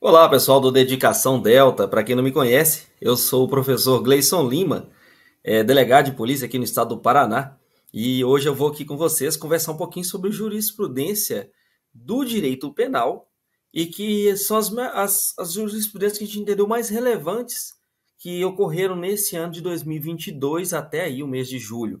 Olá, pessoal do Dedicação Delta. Para quem não me conhece, eu sou o professor Gleison Lima, é, delegado de polícia aqui no estado do Paraná. E hoje eu vou aqui com vocês conversar um pouquinho sobre jurisprudência do direito penal e que são as, as, as jurisprudências que a gente entendeu mais relevantes que ocorreram nesse ano de 2022 até aí o mês de julho.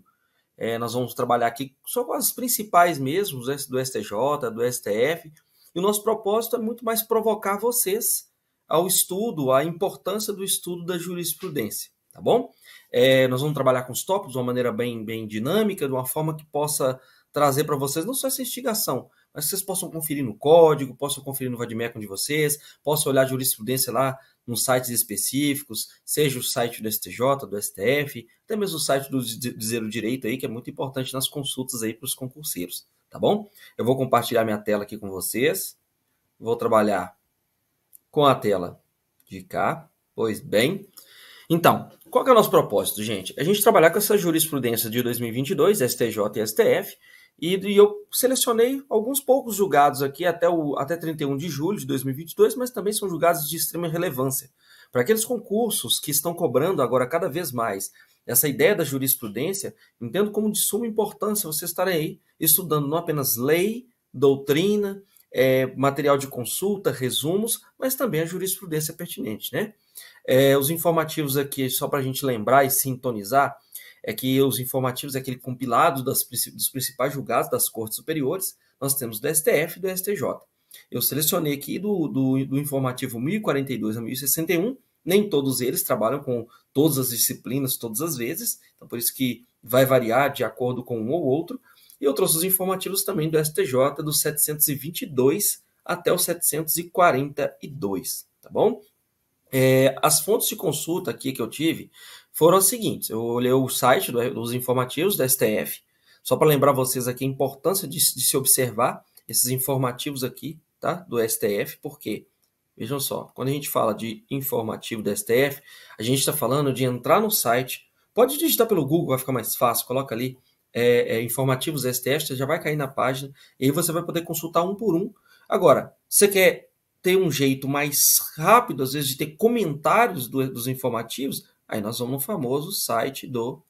É, nós vamos trabalhar aqui só com as principais mesmo, do STJ, do STF, e o nosso propósito é muito mais provocar vocês ao estudo, à importância do estudo da jurisprudência, tá bom? É, nós vamos trabalhar com os tópicos de uma maneira bem, bem dinâmica, de uma forma que possa trazer para vocês não só essa instigação, mas que vocês possam conferir no código, possam conferir no Vadmecum de vocês, possam olhar jurisprudência lá nos sites específicos, seja o site do STJ, do STF, até mesmo o site do Dizer o Direito aí, que é muito importante nas consultas aí para os concurseiros tá bom? Eu vou compartilhar minha tela aqui com vocês. Vou trabalhar com a tela de cá. Pois bem. Então, qual é o nosso propósito, gente? A gente trabalhar com essa jurisprudência de 2022, STJ e STF, e, eu selecionei alguns poucos julgados aqui até, o, até 31 de julho de 2022, mas também são julgados de extrema relevância. Para aqueles concursos que estão cobrando agora cada vez mais essa ideia da jurisprudência entendo como de suma importância você estar aí estudando não apenas lei, doutrina, é, material de consulta, resumos, mas também a jurisprudência pertinente, né? É, os informativos aqui, só para a gente lembrar e sintonizar, é que os informativos é aquele compilado das, dos principais julgados das cortes superiores, nós temos do STF e do STJ. Eu selecionei aqui do, do, do informativo 1042 a 1061, nem todos eles trabalham com todas as disciplinas todas as vezes, então por isso que vai variar de acordo com um ou outro. E eu trouxe os informativos também do STJ, do 722 até o 742, tá bom? É, as fontes de consulta aqui que eu tive foram as seguintes: eu olhei o site do, dos informativos da STF, só para lembrar vocês aqui a importância de, de, se observar esses informativos aqui, tá? Do STF, porque Vejam só, quando a gente fala de informativo da STF, a gente está falando de entrar no site. Pode digitar pelo Google, vai ficar mais fácil, coloca ali é, é, informativos STF, você já vai cair na página e aí você vai poder consultar um por um. Agora, você quer ter um jeito mais rápido, às vezes, de ter comentários do, dos informativos? Aí nós vamos no famoso site do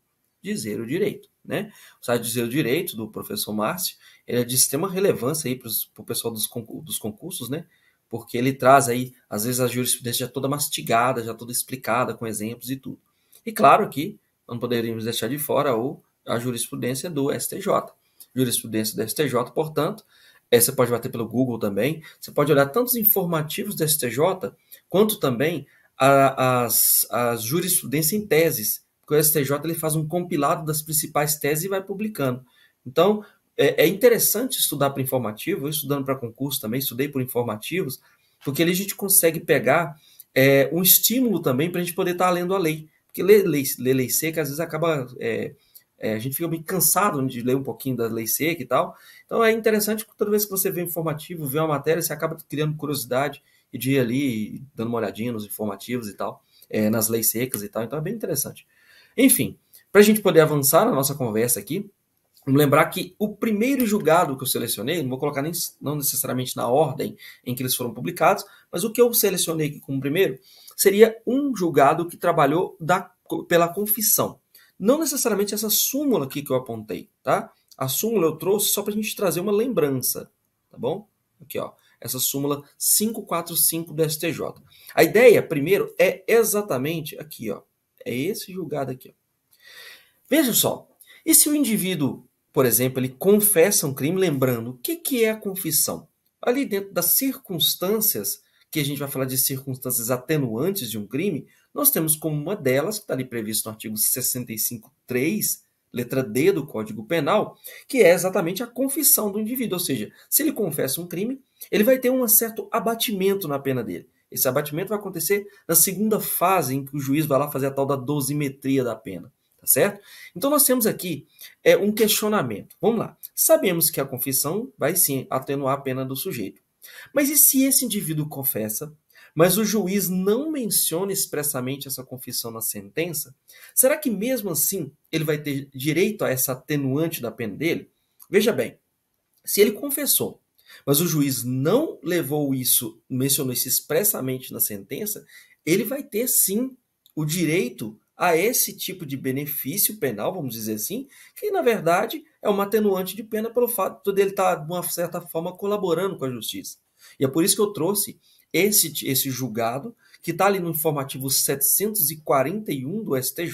Dizer o Direito. Né? O site Dizer o Direito, do professor Márcio, ele é de extrema relevância aí para o pessoal dos, concursos, né? porque ele traz aí, às vezes, a jurisprudência já toda mastigada, já toda explicada, com exemplos e tudo. E claro que não poderíamos deixar de fora o a jurisprudência do STJ. Jurisprudência do STJ, portanto, eh, você pode bater pelo Google também, você pode olhar tanto os informativos do STJ, quanto também a, as, as jurisprudência em teses, porque o STJ ele faz um compilado das principais teses e vai publicando. Então, é, é interessante estudar para informativo, eu estudando para concurso também, estudei por informativos, porque ali a gente consegue pegar é, um estímulo também para a gente poder estar tá lendo a lei. Porque ler lei, ler lei seca, às vezes acaba. É, é, a gente fica meio cansado de ler um pouquinho da lei seca e tal. Então é interessante que toda vez que você vê um informativo, vê uma matéria, você acaba criando curiosidade e de ir ali dando uma olhadinha nos informativos e tal, é, nas leis secas e tal. Então é bem interessante. Enfim, para a gente poder avançar na nossa conversa aqui, lembrar que o primeiro julgado que eu selecionei, não vou colocar nem, não necessariamente na ordem em que eles foram publicados, mas o que eu selecionei como primeiro seria um julgado que trabalhou da, pela confissão. Não necessariamente essa súmula aqui que eu apontei, tá? A súmula eu trouxe só para a gente trazer uma lembrança, tá bom? Aqui, ó. Essa súmula 545 do STJ. A ideia, primeiro, é exatamente aqui, ó. É esse julgado aqui. Ó. Veja só. E se o indivíduo por exemplo, ele confessa um crime, lembrando o que, que é a confissão. Ali dentro das circunstâncias, que a gente vai falar de circunstâncias atenuantes de um crime, nós temos como uma delas, que está ali previsto no artigo 65.3, letra D do Código Penal, que é exatamente a confissão do indivíduo. Ou seja, se ele confessa um crime, ele vai ter um certo abatimento na pena dele. Esse abatimento vai acontecer na segunda fase, em que o juiz vai lá fazer a tal da dosimetria da pena tá certo? Então nós temos aqui é, um questionamento. Vamos lá. Sabemos que a confissão vai sim atenuar a pena do sujeito. Mas e se esse indivíduo confessa, mas o juiz não menciona expressamente essa confissão na sentença? Será que mesmo assim ele vai ter direito a essa atenuante da pena dele? Veja bem, se ele confessou, mas o juiz não levou isso, mencionou isso expressamente na sentença, ele vai ter sim o direito a esse tipo de benefício penal, vamos dizer assim, que na verdade é uma atenuante de pena pelo fato dele estar, tá, de uma certa forma, colaborando com a justiça. E é por isso que eu trouxe esse, esse julgado, que está ali no informativo 741 do STJ,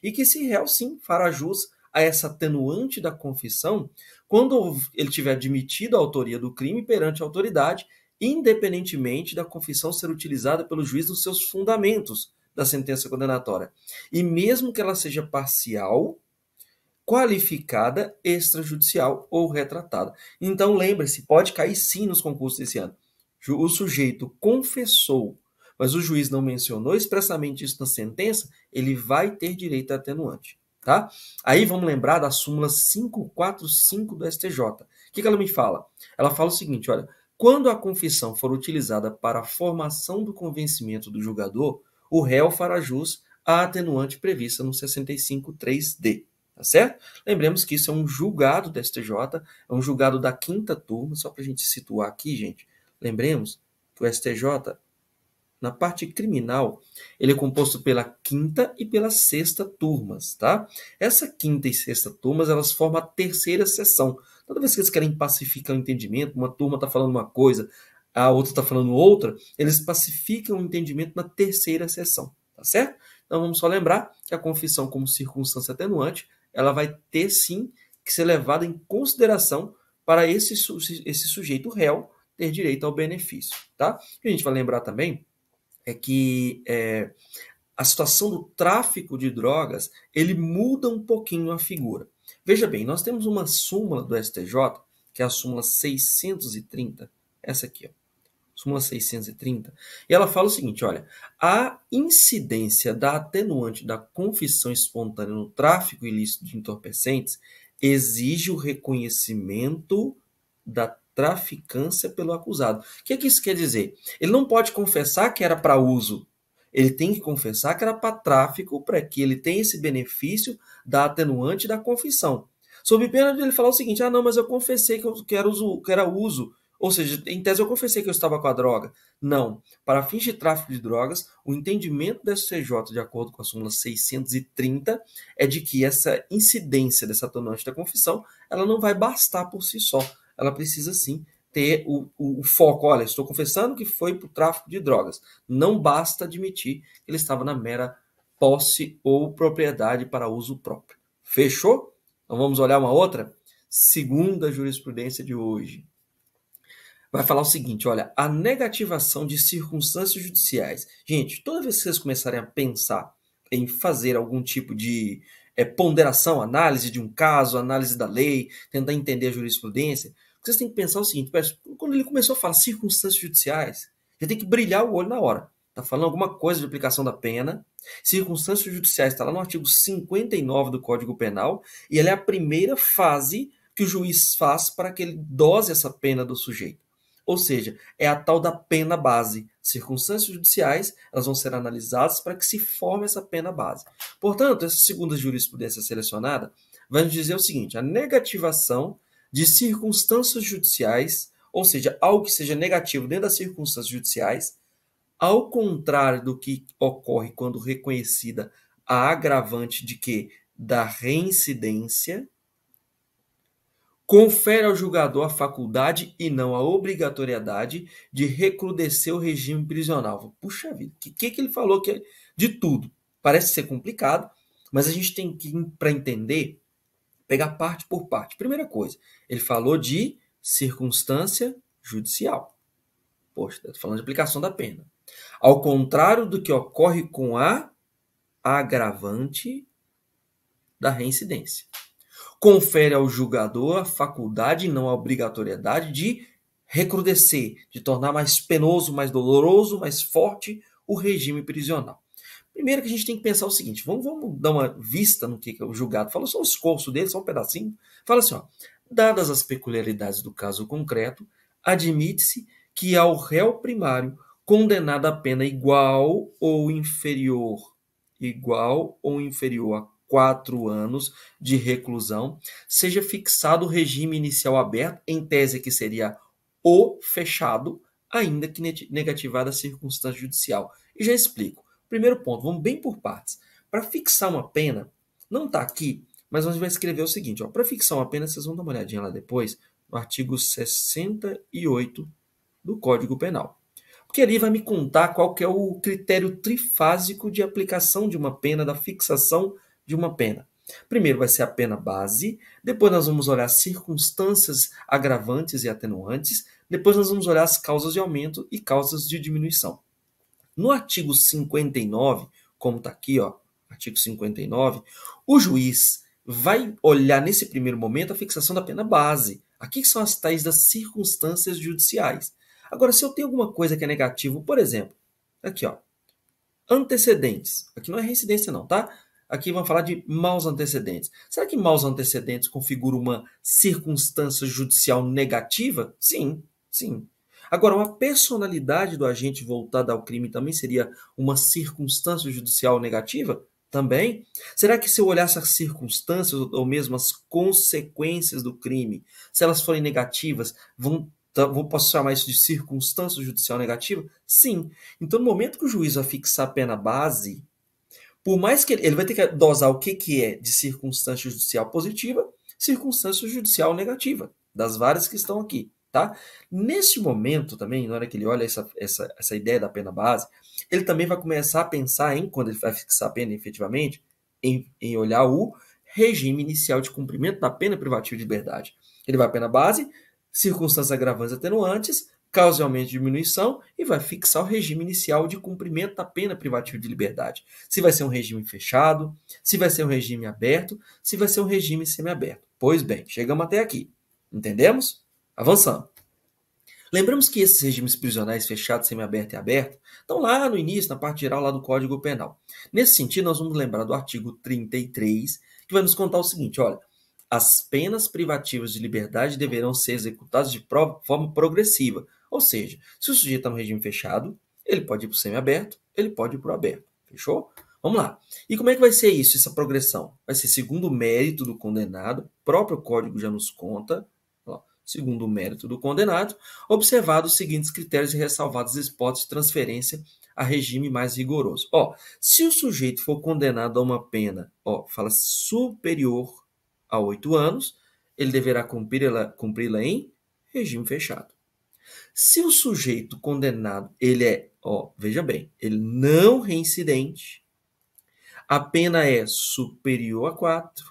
e que esse réu sim fará jus a essa atenuante da confissão quando ele tiver admitido a autoria do crime perante a autoridade, independentemente da confissão ser utilizada pelo juiz nos seus fundamentos da sentença condenatória. E mesmo que ela seja parcial, qualificada, extrajudicial ou retratada. Então lembre-se, pode cair sim nos concursos desse ano. O sujeito confessou, mas o juiz não mencionou expressamente isso na sentença, ele vai ter direito a atenuante. Tá? Aí vamos lembrar da súmula 545 do STJ. O que, que ela me fala? Ela fala o seguinte: olha, quando a confissão for utilizada para a formação do convencimento do julgador, o réu fará jus à atenuante prevista no 65.3d. Tá certo? Lembremos que isso é um julgado do STJ, é um julgado da quinta turma, só para a gente situar aqui, gente. Lembremos que o STJ, na parte criminal, ele é composto pela quinta e pela sexta turmas, tá? Essa quinta e sexta turmas, elas formam a terceira seção. Toda vez que eles querem pacificar o entendimento, uma turma está falando uma coisa, a outra está falando outra, eles pacificam o entendimento na terceira sessão, tá certo? Então vamos só lembrar que a confissão como circunstância atenuante, ela vai ter sim que ser levada em consideração para esse, esse sujeito réu ter direito ao benefício, tá? E a gente vai lembrar também é que é, a situação do tráfico de drogas, ele muda um pouquinho a figura. Veja bem, nós temos uma súmula do STJ, que é a súmula 630, essa aqui, ó. Suma 630. E ela fala o seguinte: olha, a incidência da atenuante da confissão espontânea no tráfico ilícito de entorpecentes exige o reconhecimento da traficância pelo acusado. O que, é que isso quer dizer? Ele não pode confessar que era para uso. Ele tem que confessar que era para tráfico para que ele tenha esse benefício da atenuante da confissão. Sob pena de ele falar o seguinte: ah, não, mas eu confessei que, eu, que, era, uso, que era uso, ou seja, em tese eu confessei que eu estava com a droga. Não. Para fins de tráfico de drogas, o entendimento da Cj, de acordo com a súmula 630, é de que essa incidência dessa tonante da confissão, ela não vai bastar por si só. Ela precisa sim ter o, o, o foco. Olha, estou confessando que foi para o tráfico de drogas. Não basta admitir que ele estava na mera posse ou propriedade para uso próprio. Fechou? Então vamos olhar uma outra? Segunda jurisprudência de hoje vai falar o seguinte: olha, a negativação de circunstâncias judiciais. Gente, toda vez que vocês começarem a pensar em fazer algum tipo de é, ponderação, análise de um caso, análise da lei, tentar entender a jurisprudência, vocês têm que pensar o seguinte: quando ele começou a falar circunstâncias judiciais, já tem que brilhar o olho na hora. Está falando alguma coisa de aplicação da pena. Circunstâncias judiciais está lá no artigo 59 do Código Penal e ela é a primeira fase que o juiz faz para que ele dose essa pena do sujeito. Ou seja, é a tal da pena base. Circunstâncias judiciais elas vão ser analisadas para que se forme essa pena base. Portanto, essa segunda jurisprudência selecionada vai nos dizer o seguinte: a negativação de circunstâncias judiciais, ou seja, algo que seja negativo dentro das circunstâncias judiciais, ao contrário do que ocorre quando reconhecida a agravante de que da reincidência, confere ao julgador a faculdade e não a obrigatoriedade de recrudescer o regime prisional. Puxa vida, o que, que, que ele falou que é de tudo? Parece ser complicado, mas a gente tem que, para entender, pegar parte por parte. Primeira coisa, ele falou de circunstância judicial. Poxa, está falando de aplicação da pena. Ao contrário do que ocorre com a agravante da reincidência confere ao julgador a faculdade, não a obrigatoriedade, de recrudescer, de tornar mais penoso, mais doloroso, mais forte o regime prisional. Primeiro que a gente tem que pensar o seguinte, vamos, vamos dar uma vista no que, que o julgado fala, só o escorço dele, só um pedacinho. Fala assim, ó, dadas as peculiaridades do caso concreto, admite-se que ao réu primário condenada a pena igual ou inferior igual ou inferior a quatro anos de reclusão, seja fixado o regime inicial aberto, em tese que seria o fechado, ainda que negativada a circunstância judicial. E já explico. Primeiro ponto, vamos bem por partes. Para fixar uma pena, não está aqui, mas gente vamos escrever o seguinte: para fixar uma pena, vocês vão dar uma olhadinha lá depois, no artigo 68 do Código Penal. Porque ali vai me contar qual que é o critério trifásico de aplicação de uma pena da fixação de uma pena. Primeiro vai ser a pena base, depois nós vamos olhar circunstâncias agravantes e atenuantes, depois nós vamos olhar as causas de aumento e causas de diminuição. No artigo 59, como está aqui, ó, artigo 59, o juiz vai olhar nesse primeiro momento a fixação da pena base. Aqui são as tais das circunstâncias judiciais. Agora, se eu tenho alguma coisa que é negativo, por exemplo, aqui, ó, antecedentes. Aqui não é reincidência não, tá? Aqui vamos falar de maus antecedentes. Será que maus antecedentes configura uma circunstância judicial negativa? Sim, sim. Agora, uma personalidade do agente voltada ao crime também seria uma circunstância judicial negativa? Também? Será que se eu olhar essas circunstâncias ou mesmo as consequências do crime, se elas forem negativas, vão vou posso chamar isso de circunstância judicial negativa? Sim. Então, no momento que o juiz vai fixar a pena base, por mais que ele, ele vai ter que dosar o que, que é de circunstância judicial positiva, circunstância judicial negativa, das várias que estão aqui, tá? Neste momento também, na hora que ele olha essa, essa, essa ideia da pena base, ele também vai começar a pensar em, quando ele vai fixar a pena efetivamente, em, em olhar o regime inicial de cumprimento da pena privativa de liberdade. Ele vai à pena base, circunstâncias agravantes atenuantes, de diminuição e vai fixar o regime inicial de cumprimento da pena privativa de liberdade. Se vai ser um regime fechado, se vai ser um regime aberto, se vai ser um regime semiaberto. Pois bem, chegamos até aqui. Entendemos? Avançando. Lembramos que esses regimes prisionais fechado, semiaberto e aberto estão lá no início, na parte geral lá do Código Penal. Nesse sentido, nós vamos lembrar do artigo 33, que vai nos contar o seguinte, olha, as penas privativas de liberdade deverão ser executadas de forma progressiva, ou seja, se o sujeito está no regime fechado, ele pode ir para o semi-aberto, ele pode ir para o aberto. Fechou? Vamos lá. E como é que vai ser isso, essa progressão? Vai ser segundo o mérito do condenado, o próprio código já nos conta, ó, segundo o mérito do condenado, observados os seguintes critérios e ressalvados os hipóteses de transferência a regime mais rigoroso. Ó, se o sujeito for condenado a uma pena, ó, fala superior a oito anos, ele deverá cumpri-la cumpri em regime fechado. Se o sujeito condenado, ele é, ó, veja bem, ele não reincidente, a pena é superior a 4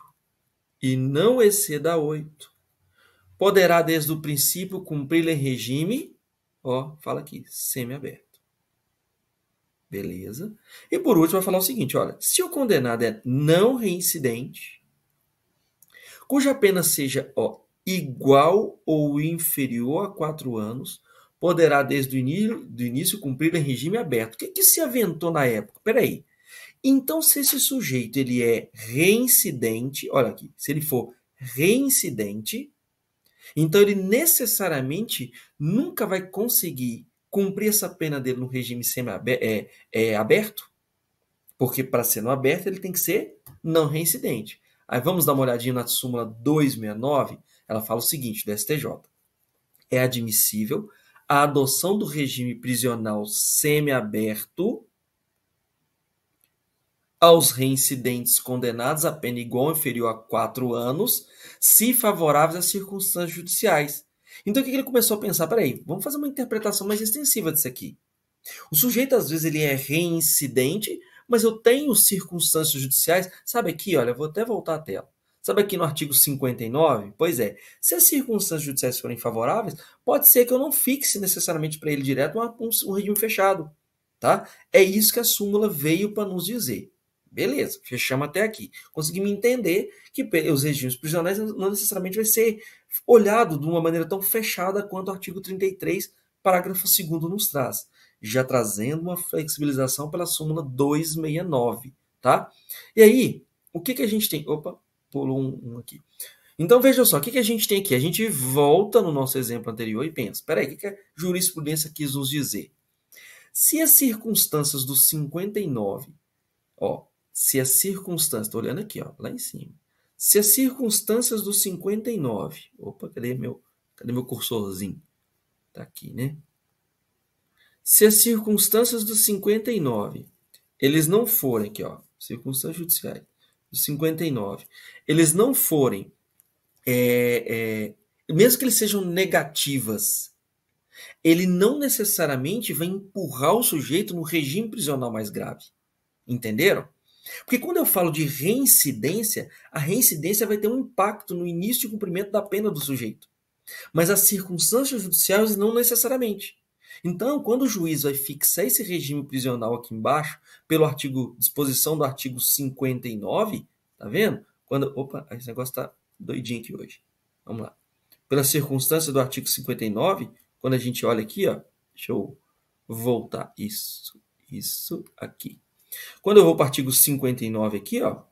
e não exceda a 8, poderá desde o princípio cumprir em regime, ó, fala aqui, semiaberto. Beleza? E por último, vai falar o seguinte: olha, se o condenado é não reincidente, cuja pena seja ó, igual ou inferior a quatro anos, poderá desde o início, do início cumprir em regime aberto. O que, que se aventou na época? Peraí. Então, se esse sujeito ele é reincidente, olha aqui, se ele for reincidente, então ele necessariamente nunca vai conseguir cumprir essa pena dele no regime semi-aberto, é, é, aberto, porque para ser não aberto ele tem que ser não reincidente. Aí vamos dar uma olhadinha na súmula 269, ela fala o seguinte do STJ. É admissível a adoção do regime prisional semiaberto aos reincidentes condenados a pena igual ou inferior a quatro anos, se favoráveis às circunstâncias judiciais. Então o que ele começou a pensar? Peraí, vamos fazer uma interpretação mais extensiva disso aqui. O sujeito, às vezes, ele é reincidente, mas eu tenho circunstâncias judiciais. Sabe aqui, olha, vou até voltar à tela. Sabe aqui no artigo 59? Pois é, se as circunstâncias judiciais forem favoráveis, pode ser que eu não fixe necessariamente para ele direto um, um regime fechado. Tá? É isso que a súmula veio para nos dizer. Beleza, fechamos até aqui. Conseguimos entender que os regimes prisionais não necessariamente vai ser olhado de uma maneira tão fechada quanto o artigo 33, parágrafo 2 nos traz, já trazendo uma flexibilização pela súmula 269, tá? E aí, o que que a gente tem? Opa, pulou um, um aqui. Então veja só, o que, que a gente tem aqui? A gente volta no nosso exemplo anterior e pensa: peraí, o que, que a jurisprudência quis nos dizer? Se as circunstâncias do 59, ó, se as circunstâncias, estou olhando aqui, ó, lá em cima. Se as circunstâncias do 59, opa, cadê meu, cadê meu cursorzinho? Tá aqui, né? Se as circunstâncias do 59, eles não forem aqui, ó, circunstâncias judiciais de 59, eles não forem, é, é, mesmo que eles sejam negativas, ele não necessariamente vai empurrar o sujeito no regime prisional mais grave. Entenderam? Porque quando eu falo de reincidência, a reincidência vai ter um impacto no início de cumprimento da pena do sujeito. Mas as circunstâncias judiciais não necessariamente. Então, quando o juiz vai fixar esse regime prisional aqui embaixo, pelo artigo, disposição do artigo 59, tá vendo? Quando, opa, esse negócio tá doidinho aqui hoje. Vamos lá. Pela circunstância do artigo 59, quando a gente olha aqui, ó, deixa eu voltar isso, isso aqui. Quando eu vou para o artigo 59 aqui, ó,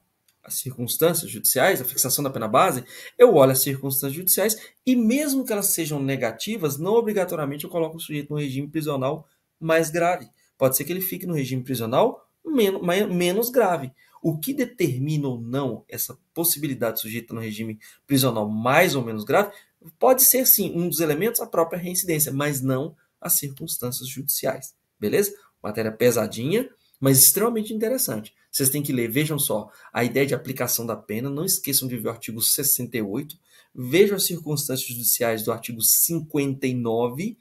as circunstâncias judiciais, a fixação da pena base, eu olho as circunstâncias judiciais e, mesmo que elas sejam negativas, não obrigatoriamente eu coloco o sujeito no regime prisional mais grave. Pode ser que ele fique no regime prisional menos, menos grave. O que determina ou não essa possibilidade do sujeito no regime prisional mais ou menos grave pode ser, sim, um dos elementos a própria reincidência, mas não as circunstâncias judiciais. Beleza? Matéria pesadinha, mas extremamente interessante. Vocês têm que ler, vejam só, a ideia de aplicação da pena, não esqueçam de ver o artigo 68, vejam as circunstâncias judiciais do artigo 59,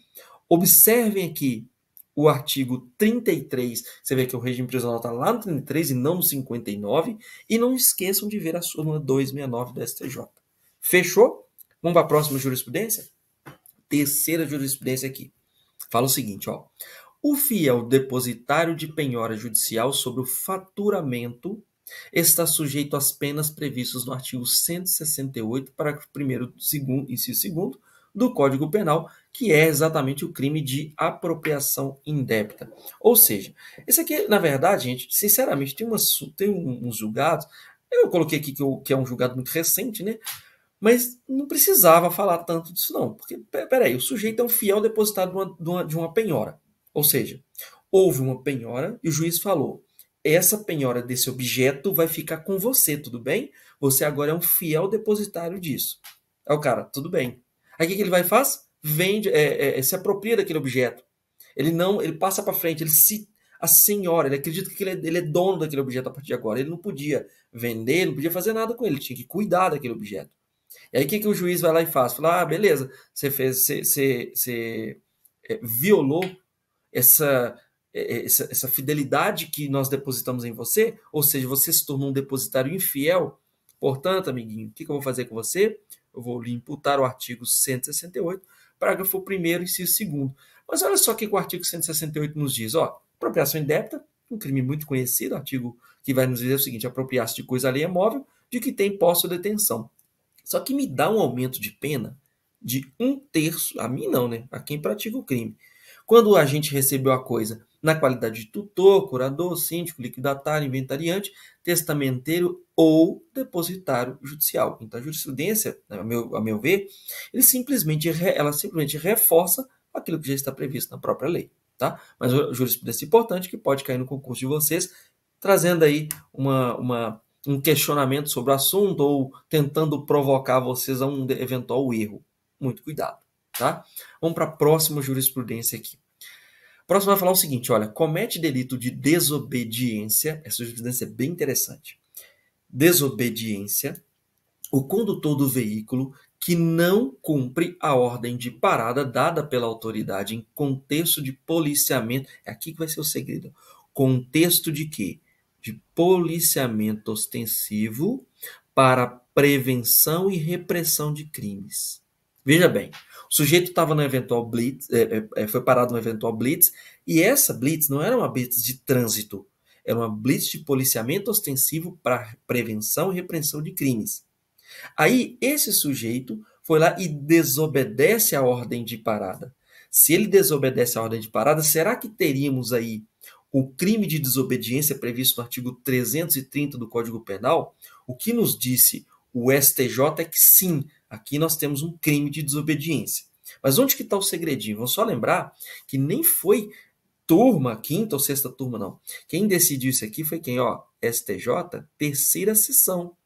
observem aqui o artigo 33, você vê que o regime prisional está lá no 33 e não no 59, e não esqueçam de ver a súmula 269 do STJ. Fechou? Vamos para a próxima jurisprudência? Terceira jurisprudência aqui. Fala o seguinte, ó. O fiel depositário de penhora judicial sobre o faturamento está sujeito às penas previstas no artigo 168, parágrafo 1 e 2 do Código Penal, que é exatamente o crime de apropriação indébita. Ou seja, esse aqui, na verdade, gente, sinceramente, tem, uma, tem um, um julgado, eu coloquei aqui que, eu, que é um julgado muito recente, né? Mas não precisava falar tanto disso, não. Porque, peraí, o sujeito é um fiel depositário de uma, de uma penhora. Ou seja, houve uma penhora e o juiz falou: essa penhora desse objeto vai ficar com você, tudo bem? Você agora é um fiel depositário disso. Aí o cara, tudo bem. Aí o que ele vai faz? Vende, é, é, é, se apropria daquele objeto. Ele não, ele passa para frente, ele se a senhora, ele acredita que ele é, ele é, dono daquele objeto a partir de agora. Ele não podia vender, não podia fazer nada com ele, ele tinha que cuidar daquele objeto. E aí o que, que o juiz vai lá e faz? Fala, ah, beleza, você fez, você, você, você é, violou essa, é, é, essa, essa fidelidade que nós depositamos em você, ou seja, você se tornou um depositário infiel. Portanto, amiguinho, o que, que eu vou fazer com você? Eu vou lhe imputar o artigo 168, parágrafo 1, inciso 2. Mas olha só o que o artigo 168 nos diz: ó, apropriação indébita, um crime muito conhecido, artigo que vai nos dizer o seguinte: apropriar-se de coisa alheia móvel de que tem posse ou detenção. Só que me dá um aumento de pena de um terço, a mim não, né? A quem pratica o crime, quando a gente recebeu a coisa na qualidade de tutor, curador, síndico, liquidatário, inventariante, testamenteiro ou depositário judicial. Então, a jurisprudência, né, a meu, a meu ver, ele simplesmente, ela simplesmente reforça aquilo que já está previsto na própria lei. Tá? Mas jurisprudência importante que pode cair no concurso de vocês, trazendo aí uma, uma um questionamento sobre o assunto ou tentando provocar vocês a um eventual erro. Muito cuidado. Tá? Vamos para a próxima jurisprudência aqui. A próxima vai falar o seguinte: olha, comete delito de desobediência. Essa jurisprudência é bem interessante. Desobediência, o condutor do veículo que não cumpre a ordem de parada dada pela autoridade em contexto de policiamento. É aqui que vai ser o segredo. Contexto de quê? De policiamento ostensivo para prevenção e repressão de crimes. Veja bem, o sujeito estava no eventual blitz, é, é, é foi parado no eventual blitz, e essa blitz não era uma blitz de trânsito, era uma blitz de policiamento ostensivo para prevenção e repreensão de crimes. Aí esse sujeito foi lá e desobedece a ordem de parada. Se ele desobedece a ordem de parada, será que teríamos aí o crime de desobediência previsto no artigo 330 do Código Penal? O que nos disse o STJ é que sim, Aqui nós temos um crime de desobediência. Mas onde que está o segredinho? Vou só lembrar que nem foi turma, quinta ou sexta turma, não. Quem decidiu isso aqui foi quem? Ó, STJ, terceira sessão.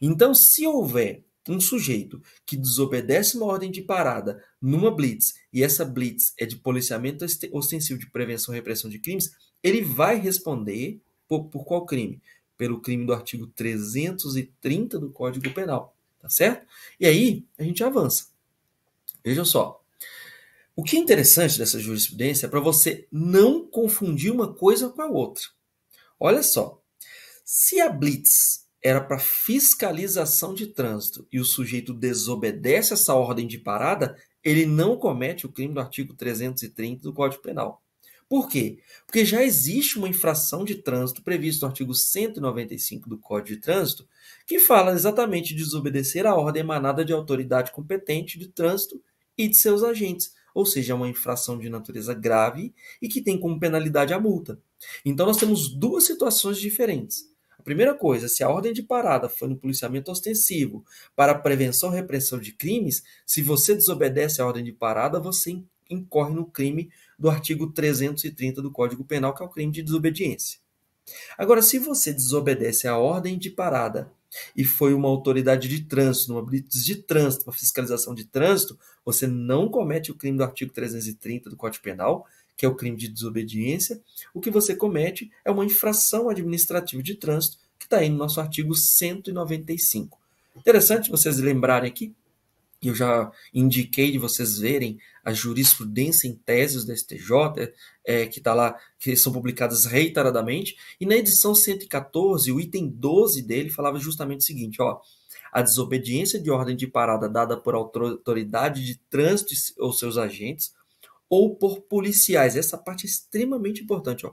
Então, se houver um sujeito que desobedece uma ordem de parada numa blitz, e essa blitz é de policiamento ostensivo de prevenção e repressão de crimes, ele vai responder por, por qual crime? Pelo crime do artigo 330 do Código Penal tá certo? E aí a gente avança. Veja só. O que é interessante dessa jurisprudência é para você não confundir uma coisa com a outra. Olha só. Se a blitz era para fiscalização de trânsito e o sujeito desobedece essa ordem de parada, ele não comete o crime do artigo 330 do Código Penal. Por quê? Porque já existe uma infração de trânsito prevista no artigo 195 do Código de Trânsito, que fala exatamente de desobedecer a ordem emanada de autoridade competente de trânsito e de seus agentes, ou seja, é uma infração de natureza grave e que tem como penalidade a multa. Então nós temos duas situações diferentes. A primeira coisa, se a ordem de parada foi no policiamento ostensivo para prevenção e repressão de crimes, se você desobedece a ordem de parada, você incorre no crime do artigo 330 do Código Penal, que é o crime de desobediência. Agora, se você desobedece à ordem de parada e foi uma autoridade de trânsito, uma blitz de trânsito, uma fiscalização de trânsito, você não comete o crime do artigo 330 do Código Penal, que é o crime de desobediência. O que você comete é uma infração administrativa de trânsito, que está aí no nosso artigo 195. Interessante vocês lembrarem aqui eu já indiquei de vocês verem a jurisprudência em teses do STJ, é, que está lá, que são publicadas reiteradamente, e na edição 114, o item 12 dele falava justamente o seguinte, ó, a desobediência de ordem de parada dada por autoridade de trânsito ou seus agentes, ou por policiais, essa parte é extremamente importante, ó,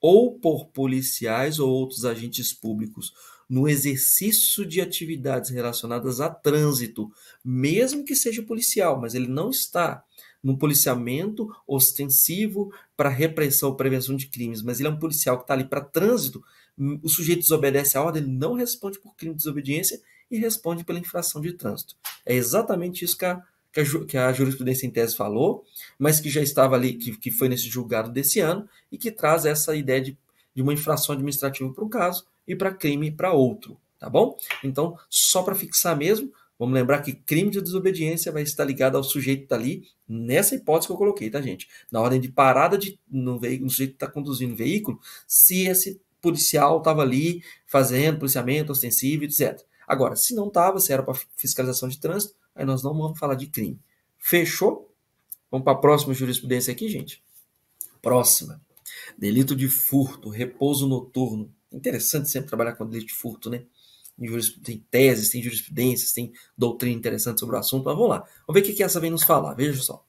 ou por policiais ou outros agentes públicos no exercício de atividades relacionadas a trânsito, mesmo que seja policial, mas ele não está no policiamento ostensivo para repressão ou prevenção de crimes, mas ele é um policial que está ali para trânsito, hum, o sujeito desobedece a ordem, ele não responde por crime de desobediência e responde pela infração de trânsito. É exatamente isso que a, que a, que a jurisprudência em tese falou, mas que já estava ali, que, que foi nesse julgado desse ano, e que traz essa ideia de, de uma infração administrativa para o caso, e para crime para outro, tá bom? Então, só para fixar mesmo, vamos lembrar que crime de desobediência vai estar ligado ao sujeito que tá ali nessa hipótese que eu coloquei, tá, gente? Na ordem de parada de no veículo, no sujeito que tá conduzindo o veículo, se esse policial estava ali fazendo policiamento ostensivo, etc. Agora, se não estava, se era para fiscalização de trânsito, aí nós não vamos falar de crime. Fechou? Vamos para a próxima jurisprudência aqui, gente. Próxima. Delito de furto, repouso noturno. Interessante sempre trabalhar com delito de furto, né? Tem teses, tem jurisprudências, tem doutrina interessante sobre o assunto, mas vamos lá. Vamos ver o que essa vem nos falar, veja só.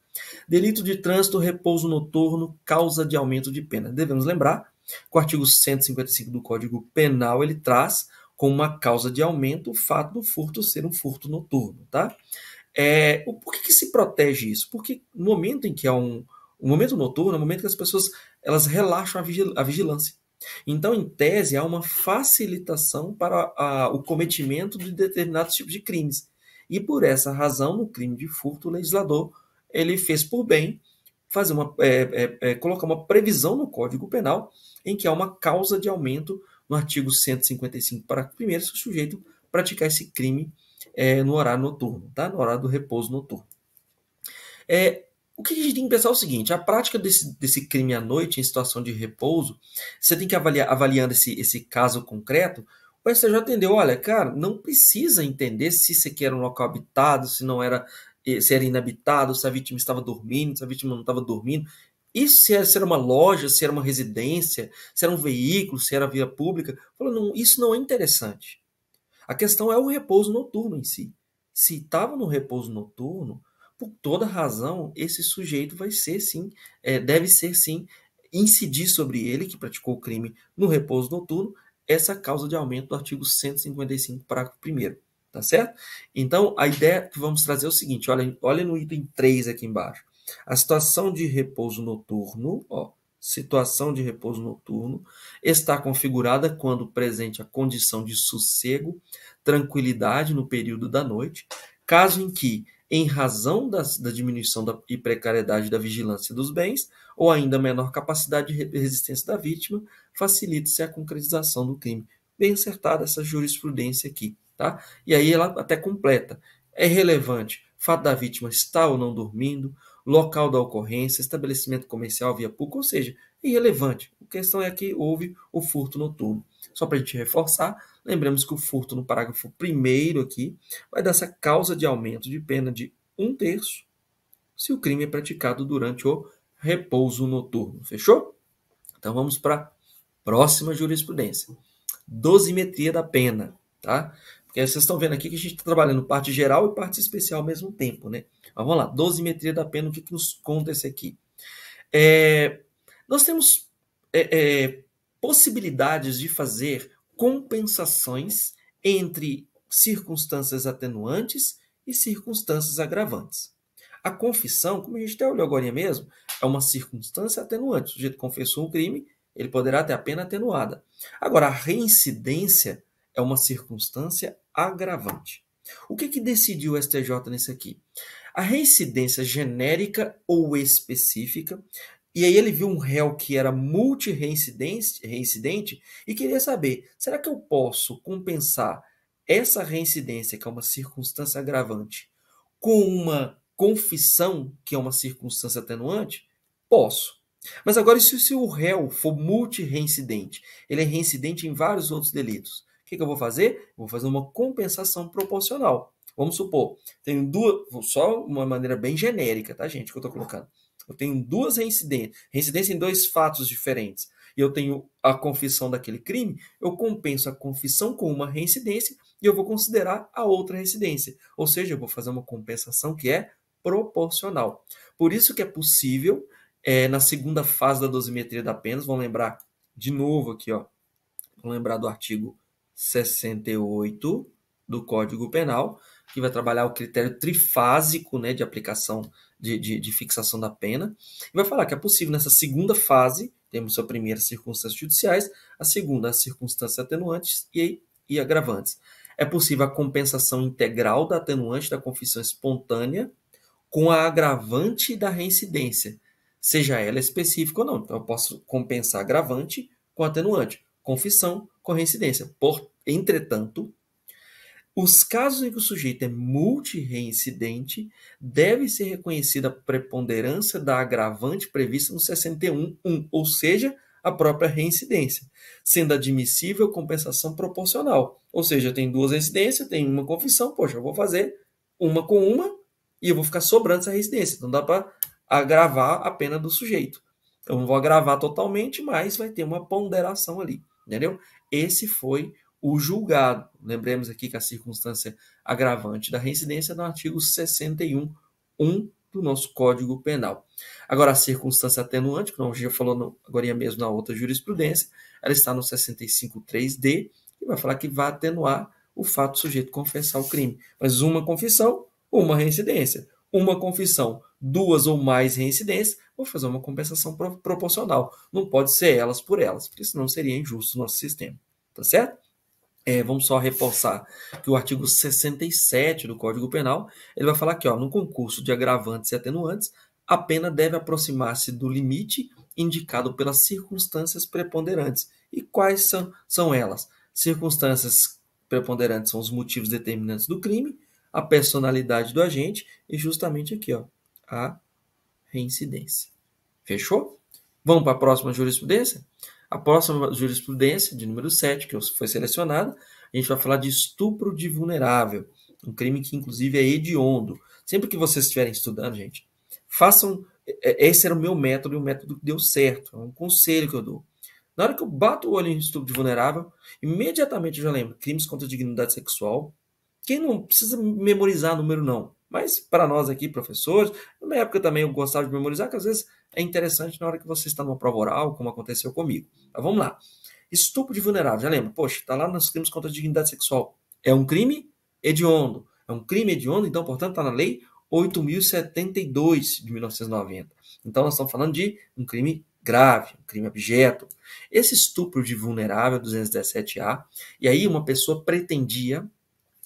Delito de trânsito, repouso noturno, causa de aumento de pena. Devemos lembrar que o artigo 155 do Código Penal, ele traz como uma causa de aumento o fato do furto ser um furto noturno, tá? É, o, por que, que, se protege isso? Porque no momento em que há um, um momento noturno, é o momento que as pessoas elas relaxam a, vigil, a vigilância. Então, em tese, há uma facilitação para a, o cometimento de determinados tipos de crimes. E por essa razão, no crime de furto, o legislador ele fez por bem fazer uma, é, é, é, colocar uma previsão no Código Penal em que há uma causa de aumento no artigo 155, parágrafo primeiro, se o sujeito praticar esse crime é, no horário noturno, tá? no horário do repouso noturno. É, o que a gente tem que pensar é o seguinte: a prática desse, desse crime à noite em situação de repouso, você tem que avaliar, avaliando esse, esse caso concreto, o STJ entendeu, olha, cara, não precisa entender se você quer um local habitado, se não era, eh, se era inabitado, se a vítima estava dormindo, se a vítima não estava dormindo. E se era, se era uma loja, se era uma residência, se era um veículo, se era via pública. Falou, não, isso não é interessante. A questão é o repouso noturno em si. Se estava no repouso noturno, por toda razão, esse sujeito vai ser sim, é, deve ser sim, incidir sobre ele que praticou o crime no repouso noturno, essa causa de aumento do artigo 155, parágrafo 1. Tá certo? Então, a ideia que vamos trazer é o seguinte: olha, olha no item 3 aqui embaixo. A situação de repouso noturno, ó, situação de repouso noturno, está configurada quando presente a condição de sossego, tranquilidade no período da noite, caso em que em razão das, da diminuição da, e precariedade da vigilância dos bens, ou ainda menor capacidade de resistência da vítima, facilita-se a concretização do crime. Bem acertada essa jurisprudência aqui, tá? E aí ela até completa. É relevante fato da vítima estar ou não dormindo, local da ocorrência, estabelecimento comercial via público, ou seja, é irrelevante. A questão é que houve o furto noturno. Só para a gente reforçar, lembramos que o furto no parágrafo primeiro aqui vai dar essa causa de aumento de pena de um terço se o crime é praticado durante o repouso noturno. Fechou? Então vamos para a próxima jurisprudência. Dosimetria da pena, tá? Porque vocês estão vendo aqui que a gente está trabalhando parte geral e parte especial ao mesmo tempo, né? Mas vamos lá, dosimetria da pena, o que, que nos conta esse aqui? É, nós temos é, é, possibilidades de fazer compensações entre circunstâncias atenuantes e circunstâncias agravantes. A confissão, como a gente até olhou agora mesmo, é uma circunstância atenuante. O sujeito confessou o crime, ele poderá ter a pena atenuada. Agora, a reincidência é uma circunstância agravante. O que, que decidiu o STJ nesse aqui? A reincidência genérica ou específica e aí ele viu um réu que era multi-reincidente e queria saber, será que eu posso compensar essa reincidência, que é uma circunstância agravante, com uma confissão, que é uma circunstância atenuante? Posso. Mas agora, se o réu for multireincidente, ele é reincidente em vários outros delitos, o que, que, eu vou fazer? vou fazer uma compensação proporcional. Vamos supor, tenho duas, só uma maneira bem genérica, tá, gente, que eu estou colocando. Eu tenho duas reincidências, reincidência em dois fatos diferentes. E eu tenho a confissão daquele crime, eu compenso a confissão com uma reincidência e eu vou considerar a outra reincidência. Ou seja, eu vou fazer uma compensação que é proporcional. Por isso que é possível, é, na segunda fase da dosimetria da pena, vão lembrar de novo aqui, ó, vão lembrar do artigo 68 do Código Penal, que vai trabalhar o critério trifásico né, de aplicação de, de, de fixação da pena, e vai falar que é possível nessa segunda fase, temos a primeira circunstâncias judiciais, a segunda as circunstâncias atenuantes e, e agravantes. É possível a compensação integral da atenuante da confissão espontânea com a agravante da reincidência, seja ela específica ou não. Então, eu posso compensar agravante com atenuante, confissão com reincidência. Por, entretanto, os casos em que o sujeito é multireincidente, deve ser reconhecida a preponderância da agravante prevista no 61.1, ou seja, a própria reincidência, sendo admissível compensação proporcional. Ou seja, tem duas residências, tem uma confissão, poxa, eu vou fazer uma com uma e eu vou ficar sobrando essa residência. Então dá para agravar a pena do sujeito. Eu não vou agravar totalmente, mas vai ter uma ponderação ali, entendeu? Esse foi o julgado. Lembremos aqui que a circunstância agravante da reincidência é no artigo 61, 1 do nosso Código Penal. Agora, a circunstância atenuante, que nós já falou no, agora mesmo na outra jurisprudência, ela está no 65.3d, e vai falar que vai atenuar o fato do sujeito confessar o crime. Mas uma confissão, uma reincidência. Uma confissão, duas ou mais reincidências, vou fazer uma compensação proporcional. Não pode ser elas por elas, porque senão seria injusto o nosso sistema. Tá certo? É, vamos só reforçar que o artigo 67 do Código Penal, ele vai falar que ó, no concurso de agravantes e atenuantes, a pena deve aproximar-se do limite indicado pelas circunstâncias preponderantes. E quais são, são elas? Circunstâncias preponderantes são os motivos determinantes do crime, a personalidade do agente e justamente aqui, ó, a reincidência. Fechou? Vamos para a próxima jurisprudência? A próxima jurisprudência, de número 7, que foi selecionada, a gente vai falar de estupro de vulnerável, um crime que inclusive é hediondo. Sempre que vocês estiverem estudando, gente, façam. É, é, esse era o meu método e o método que deu certo. É um conselho que eu dou. Na hora que eu bato o olho em estupro de vulnerável, imediatamente eu já lembro crimes contra a dignidade sexual. Quem não precisa memorizar número, não. Mas para nós aqui, professores, na época também eu gostava de memorizar, que às vezes é interessante na hora que você está numa prova oral, como aconteceu comigo. Mas vamos lá. Estupro de vulnerável, já lembra? Poxa, está lá nos crimes contra a dignidade sexual. É um crime hediondo. É um crime hediondo, então, portanto, está na lei 8072 de 1990. Então, nós estamos falando de um crime grave, um crime abjeto. Esse estupro de vulnerável, 217A, e aí uma pessoa pretendia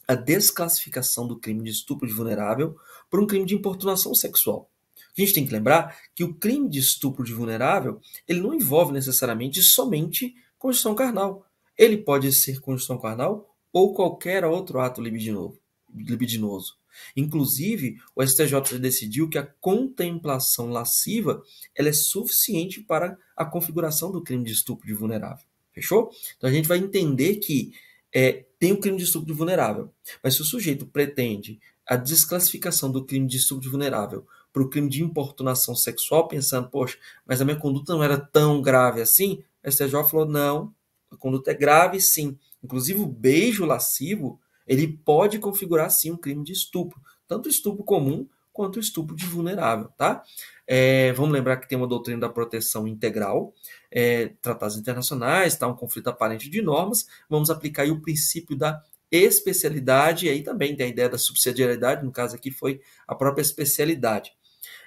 a desclassificação do crime de estupro de vulnerável por um crime de importunação sexual. A gente tem que lembrar que o crime de estupro de vulnerável ele não envolve necessariamente somente condição carnal. Ele pode ser condição carnal ou qualquer outro ato libidinoso. Inclusive, o STJ decidiu que a contemplação lasciva ela é suficiente para a configuração do crime de estupro de vulnerável. Fechou? Então a gente vai entender que é, tem o crime de estupro vulnerável. Mas se o sujeito pretende a desclassificação do crime de estupro vulnerável para o crime de importunação sexual, pensando, poxa, mas a minha conduta não era tão grave assim, a STJ falou, não, a conduta é grave sim. Inclusive o beijo lascivo, ele pode configurar sim um crime de estupro, tanto estupro comum quanto o estupro de vulnerável, tá? É, vamos lembrar que tem uma doutrina da proteção integral, é, tratados internacionais, tá? Um conflito aparente de normas. Vamos aplicar aí o princípio da especialidade, e aí também tem a ideia da subsidiariedade, no caso aqui foi a própria especialidade.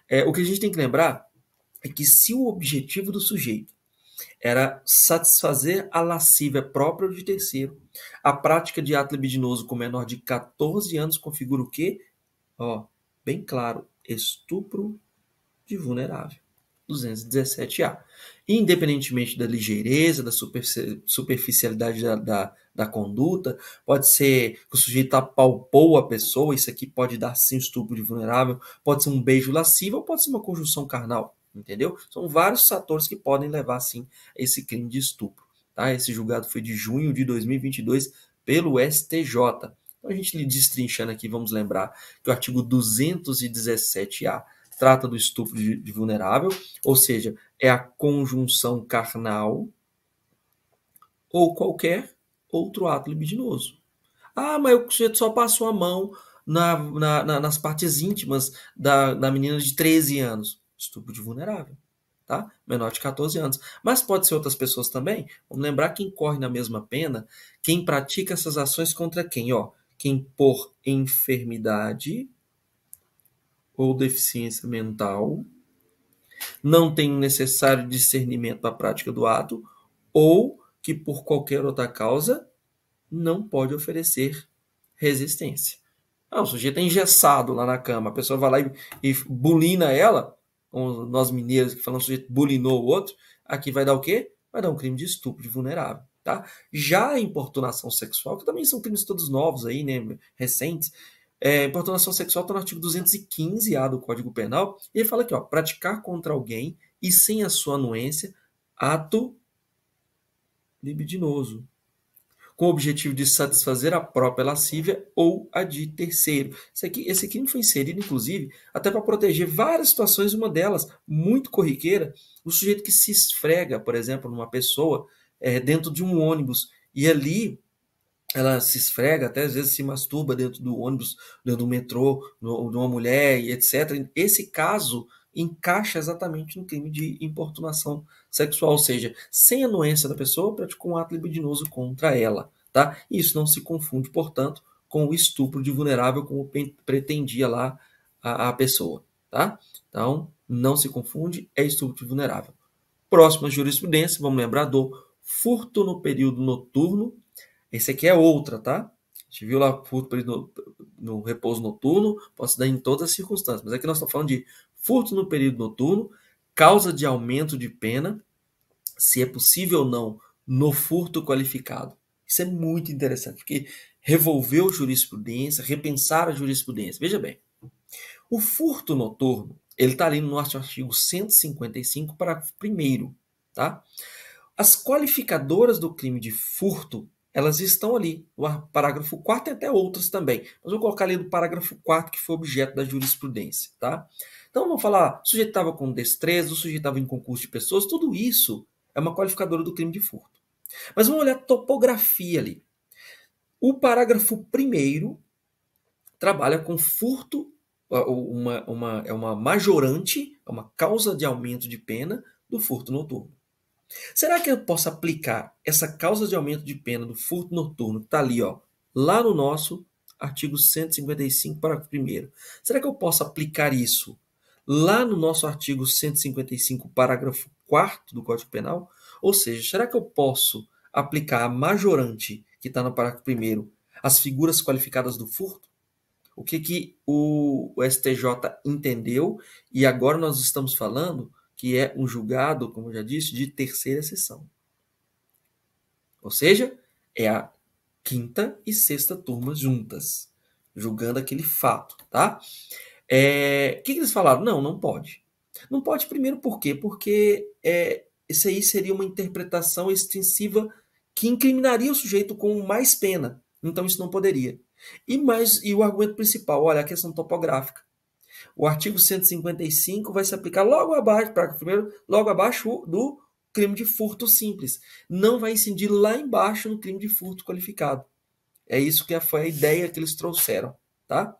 É, o que a gente tem que lembrar é que se o objetivo do sujeito era satisfazer a lascívia própria de terceiro, a prática de ato libidinoso com menor de 14 anos configura o quê? Ó, bem claro, estupro de vulnerável. 217A. Independentemente da ligeireza, da superficialidade da, da, da conduta, pode ser que o sujeito apalpou a pessoa, isso aqui pode dar sim estupro de vulnerável, pode ser um beijo lascivo ou pode ser uma conjunção carnal, entendeu? São vários fatores que podem levar sim a esse crime de estupro. Tá? Esse julgado foi de junho de 2022 pelo STJ. Então, a gente destrinchando aqui, vamos lembrar que o artigo 217A trata do estupro de, de vulnerável, ou seja, é a conjunção carnal ou qualquer outro ato libidinoso. Ah, mas o sujeito só passou a mão na, na, na, nas partes íntimas da, da menina de 13 anos. Estupro de vulnerável. Tá? Menor de 14 anos. Mas pode ser outras pessoas também. Vamos lembrar quem corre na mesma pena, quem pratica essas ações contra quem? Ó, quem por enfermidade ou deficiência mental não tem o necessário discernimento na prática do ato ou que por qualquer outra causa não pode oferecer resistência. Ah, o sujeito é engessado lá na cama, a pessoa vai lá e, e bulina ela, como nós mineiros que falamos, o sujeito bulinou o outro, aqui vai dar o quê? Vai dar um crime de estupro de vulnerável. Tá? Já a importunação sexual, que também são crimes todos novos aí, né, recentes, é, importunação sexual está no artigo 215A do Código Penal, e ele fala aqui, ó, praticar contra alguém e sem a sua anuência ato libidinoso, com o objetivo de satisfazer a própria lascívia ou a de terceiro. Esse, aqui, esse crime foi inserido, inclusive, até para proteger várias situações, uma delas, muito corriqueira, o sujeito que se esfrega, por exemplo, numa pessoa é, dentro de um ônibus. E ali ela se esfrega, até às vezes se masturba dentro do ônibus, dentro do metrô, de uma mulher, etc. Esse caso encaixa exatamente no crime de importunação sexual, ou seja, sem anuência da pessoa, praticou um ato libidinoso contra ela. Tá? Isso não se confunde, portanto, com o estupro de vulnerável, como pretendia lá a, a pessoa. Tá? Então, não se confunde, é estupro de vulnerável. Próxima jurisprudência, vamos lembrar do furto no período noturno. Esse aqui é outra, tá? A gente viu lá furto no, no repouso noturno, pode dar em todas as circunstâncias, mas aqui nós estamos falando de furto no período noturno, causa de aumento de pena, se é possível ou não, no furto qualificado. Isso é muito interessante, porque revolveu jurisprudência, repensar a jurisprudência. Veja bem, o furto noturno, ele está ali no nosso artigo 155, parágrafo 1 tá? As qualificadoras do crime de furto, elas estão ali, no parágrafo 4 e até outras também. Mas vou colocar ali no parágrafo 4, que foi objeto da jurisprudência, tá? Então vamos falar, sujeitava com destreza, o em concurso de pessoas, tudo isso é uma qualificadora do crime de furto. Mas vamos olhar a topografia ali. O parágrafo 1 trabalha com furto, uma, uma, é uma majorante, é uma causa de aumento de pena do furto noturno. Será que eu posso aplicar essa causa de aumento de pena do furto noturno, que está ali, ó, lá no nosso artigo 155, parágrafo 1? Será que eu posso aplicar isso lá no nosso artigo 155, parágrafo 4 do Código Penal? Ou seja, será que eu posso aplicar a majorante, que está no parágrafo 1, as figuras qualificadas do furto? O que, que o, o STJ entendeu e agora nós estamos falando que é um julgado, como eu já disse, de terceira sessão. Ou seja, é a quinta e sexta turma juntas, julgando aquele fato, tá? É, o que, que, eles falaram? Não, não pode. Não pode primeiro por quê? Porque é, isso aí seria uma interpretação extensiva que incriminaria o sujeito com mais pena. Então isso não poderia. E mais e o argumento principal, olha, a questão topográfica. O artigo 155 vai se aplicar logo abaixo, parágrafo primeiro, logo abaixo do crime de furto simples. Não vai incidir lá embaixo no crime de furto qualificado. É isso que foi a ideia que eles trouxeram, tá?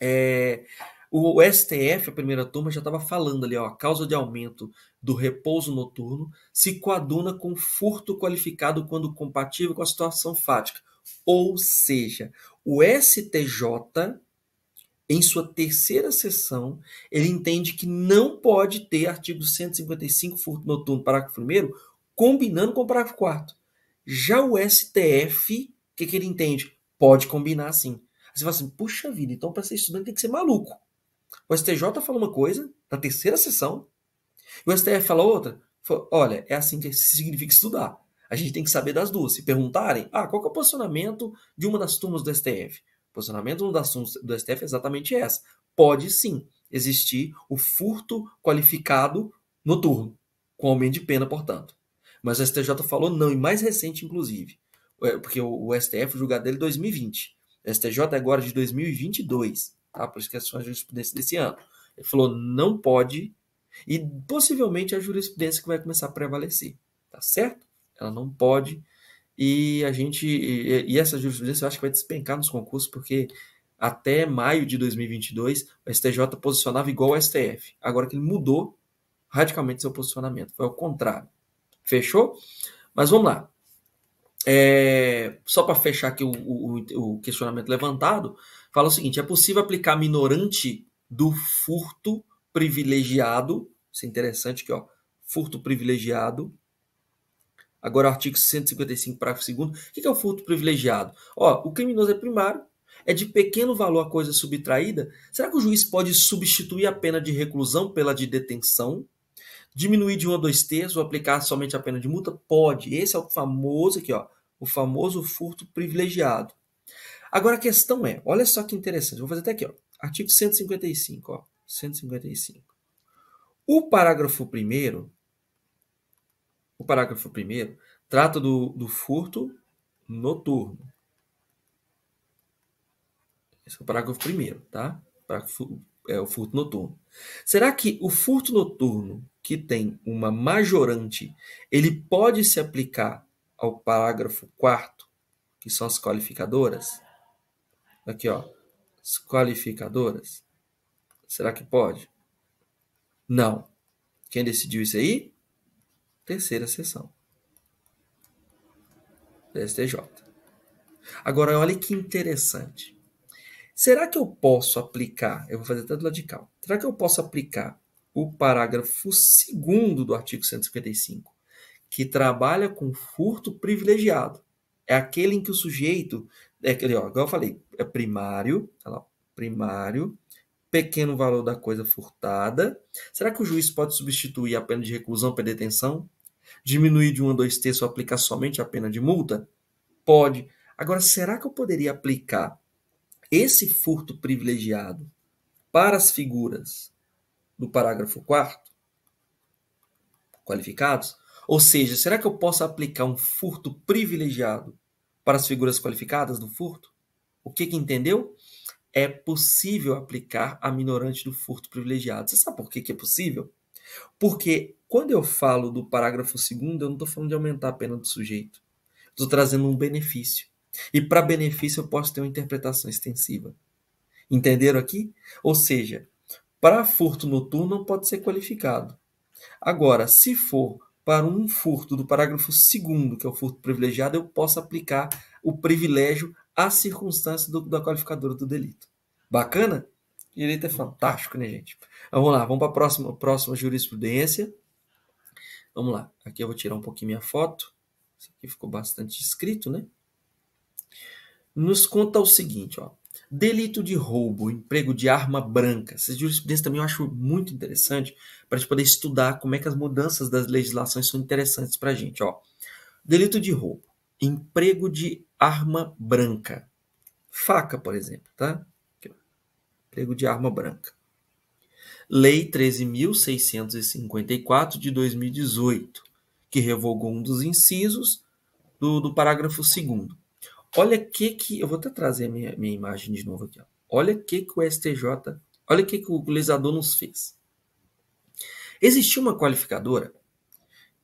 É, o STF, a primeira turma, já estava falando ali, ó, a causa de aumento do repouso noturno se coaduna com furto qualificado quando compatível com a situação fática. Ou seja, o STJ em sua terceira sessão, ele entende que não pode ter artigo 155, furto noturno, parágrafo 1, combinando com o parágrafo 4. Já o STF, o que, que ele entende? Pode combinar sim. Você fala assim, puxa vida, então para ser estudante tem que ser maluco. O STJ fala uma coisa na terceira sessão, e o STF fala outra. Fala, Olha, é assim que significa estudar. A gente tem que saber das duas. Se perguntarem, ah, qual é o posicionamento de uma das turmas do STF? O posicionamento do, assunto, do STF é exatamente essa. Pode sim existir o furto qualificado noturno, com aumento de pena, portanto. Mas o STJ falou não, e mais recente, inclusive, é, porque o STF julgado dele 2020. É o STJ é agora de 2022, tá? Por isso que é só a jurisprudência desse ano. Ele falou não pode, e possivelmente é a jurisprudência que vai começar a prevalecer, tá certo? Ela não pode e a gente e, e essa jurisprudência eu acho que vai despencar nos concursos porque até maio de 2022 o STJ posicionava igual o STF. Agora que ele mudou radicalmente seu posicionamento, foi ao contrário. Fechou? Mas vamos lá. É, só para fechar aqui o, o, o, questionamento levantado, fala o seguinte: é possível aplicar minorante do furto privilegiado? Isso é interessante aqui, ó. Furto privilegiado Agora, artigo 155, parágrafo 2. O que é o furto privilegiado? Ó, o criminoso é primário, é de pequeno valor a coisa subtraída. Será que o juiz pode substituir a pena de reclusão pela de detenção? Diminuir de 1 a 2 terços ou aplicar somente a pena de multa? Pode. Esse é o famoso aqui, ó, o famoso furto privilegiado. Agora a questão é, olha só que interessante, vou fazer até aqui, ó, artigo 155, ó, 155. O parágrafo 1 o parágrafo primeiro trata do, do furto noturno. Esse é o parágrafo primeiro, tá? é, o furto noturno. Será que o furto noturno que tem uma majorante, ele pode se aplicar ao parágrafo quarto, que são as qualificadoras? Aqui, ó. As qualificadoras. Será que pode? Não. Quem decidiu isso aí? terceira sessão. DSTJ. STJ. Agora, olha que interessante. Será que eu posso aplicar? Eu vou fazer até do lado de cá. Será que eu posso aplicar o parágrafo 2 do artigo 155, que trabalha com furto privilegiado? É aquele em que o sujeito. É aquele, ó, igual eu falei, é primário, lá, primário, pequeno valor da coisa furtada. Será que o juiz pode substituir a pena de reclusão para detenção? Diminuir de 1 a 2 terços ou aplicar somente a pena de multa? Pode. Agora, será que eu poderia aplicar esse furto privilegiado para as figuras do parágrafo 4 qualificados? Ou seja, será que eu posso aplicar um furto privilegiado para as figuras qualificadas do furto? O que, que entendeu? É possível aplicar a minorante do furto privilegiado. Você sabe por que, que é possível? Porque quando eu falo do parágrafo segundo, eu não estou falando de aumentar a pena do sujeito. Estou trazendo um benefício. E para benefício eu posso ter uma interpretação extensiva. Entenderam aqui? Ou seja, para furto noturno não pode ser qualificado. Agora, se for para um furto do parágrafo 2, que é o furto privilegiado, eu posso aplicar o privilégio à circunstância do, da qualificadora do delito. Bacana? Direito é fantástico, né, gente? vamos lá, vamos para a próxima, próxima jurisprudência. Vamos lá, aqui eu vou tirar um pouquinho minha foto. Isso aqui ficou bastante escrito, né? Nos conta o seguinte, ó. Delito de roubo, emprego de arma branca. Essa jurisprudências também eu acho muito interessante para a gente poder estudar como é que as mudanças das legislações são interessantes para a gente. Ó. Delito de roubo, emprego de arma branca. Faca, por exemplo, tá? Emprego de arma branca. Lei 13.654 de 2018, que revogou um dos incisos do, do parágrafo 2. Olha que que. Eu vou até trazer a minha, minha imagem de novo aqui. Ó. Olha que que o STJ. Olha que que o legislador nos fez. Existia uma qualificadora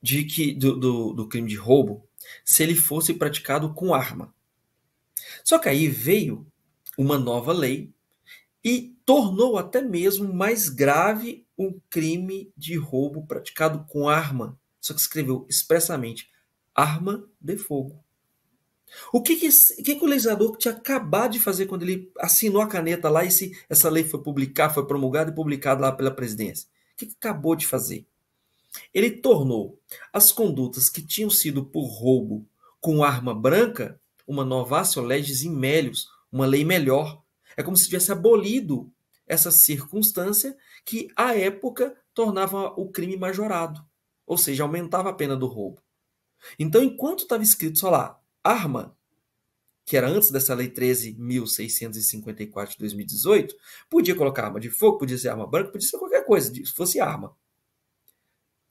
de que do, do, do crime de roubo se ele fosse praticado com arma. Só que aí veio uma nova lei e tornou até mesmo mais grave um crime de roubo praticado com arma. Só que escreveu expressamente arma de fogo. O que, que, que, que o legislador tinha acabado de fazer quando ele assinou a caneta lá e se essa lei foi publicada, foi promulgada e publicada lá pela presidência? O que, que acabou de fazer? Ele tornou as condutas que tinham sido por roubo com arma branca uma novácio legis in melius, uma lei melhor, é como se tivesse abolido essa circunstância que, à época, tornava o crime majorado, ou seja, aumentava a pena do roubo. Então, enquanto estava escrito só lá, arma, que era antes dessa lei 13.654 de 2018, podia colocar arma de fogo, podia ser arma branca, podia ser qualquer coisa, se fosse arma.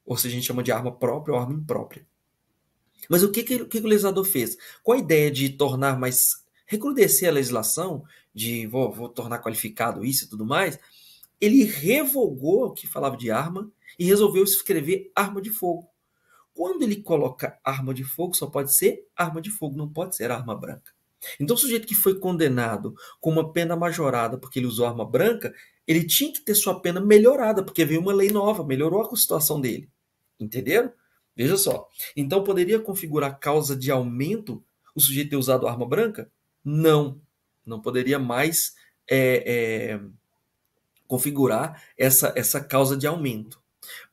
Ou seja, a gente chama de arma própria ou arma imprópria. Mas o que, que, que o legislador fez? Com a ideia de tornar mais recrudescer a legislação de vou, vou tornar qualificado isso e tudo mais, ele revogou o que falava de arma e resolveu escrever arma de fogo. Quando ele coloca arma de fogo, só pode ser arma de fogo, não pode ser arma branca. Então, o sujeito que foi condenado com uma pena majorada porque ele usou arma branca, ele tinha que ter sua pena melhorada, porque veio uma lei nova, melhorou a situação dele. Entenderam? Veja só. Então, poderia configurar causa de aumento o sujeito ter usado arma branca? não, não poderia mais é, é, configurar essa, essa causa de aumento.